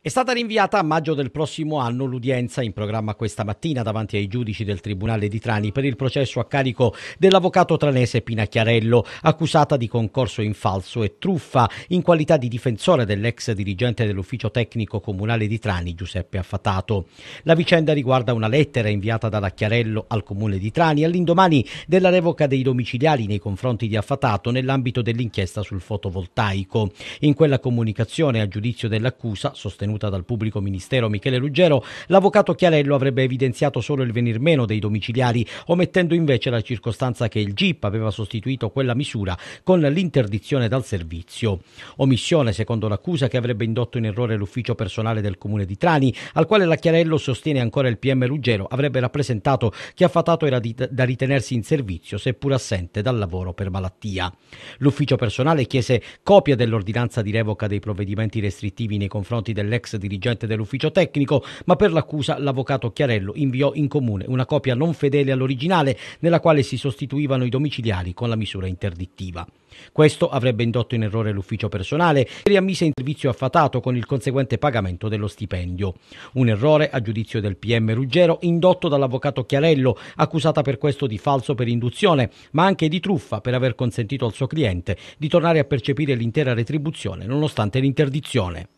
È stata rinviata a maggio del prossimo anno l'udienza in programma questa mattina davanti ai giudici del Tribunale di Trani per il processo a carico dell'avvocato tranese Pinacchiarello, accusata di concorso in falso e truffa in qualità di difensore dell'ex dirigente dell'ufficio tecnico comunale di Trani Giuseppe Affatato. La vicenda riguarda una lettera inviata dalla Chiarello al comune di Trani all'indomani della revoca dei domiciliari nei confronti di Affatato nell'ambito dell'inchiesta sul fotovoltaico. In quella comunicazione a giudizio dell'accusa sostenuta tenuta dal pubblico ministero Michele Ruggero, l'avvocato Chiarello avrebbe evidenziato solo il venir meno dei domiciliari, omettendo invece la circostanza che il GIP aveva sostituito quella misura con l'interdizione dal servizio. Omissione, secondo l'accusa, che avrebbe indotto in errore l'ufficio personale del comune di Trani, al quale la Chiarello sostiene ancora il PM Ruggero avrebbe rappresentato che affatato era di, da ritenersi in servizio, seppur assente dal lavoro per malattia. L'ufficio personale chiese copia dell'ordinanza di revoca dei provvedimenti restrittivi nei confronti dell'ex l'ex dirigente dell'ufficio tecnico, ma per l'accusa l'avvocato Chiarello inviò in comune una copia non fedele all'originale nella quale si sostituivano i domiciliari con la misura interdittiva. Questo avrebbe indotto in errore l'ufficio personale e riammise in servizio affatato con il conseguente pagamento dello stipendio. Un errore, a giudizio del PM Ruggero, indotto dall'avvocato Chiarello, accusata per questo di falso per induzione, ma anche di truffa per aver consentito al suo cliente di tornare a percepire l'intera retribuzione nonostante l'interdizione.